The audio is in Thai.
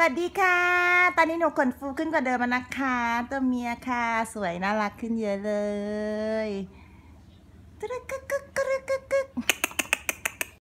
สวัสดีค่ะ ตอนนี้หนูขนฟูขึ้นกว่าเดิมนะคะตัวเมียค่ะ สวยน่ารักขึ้นเยอะเลยตึ๊กกึ๊ก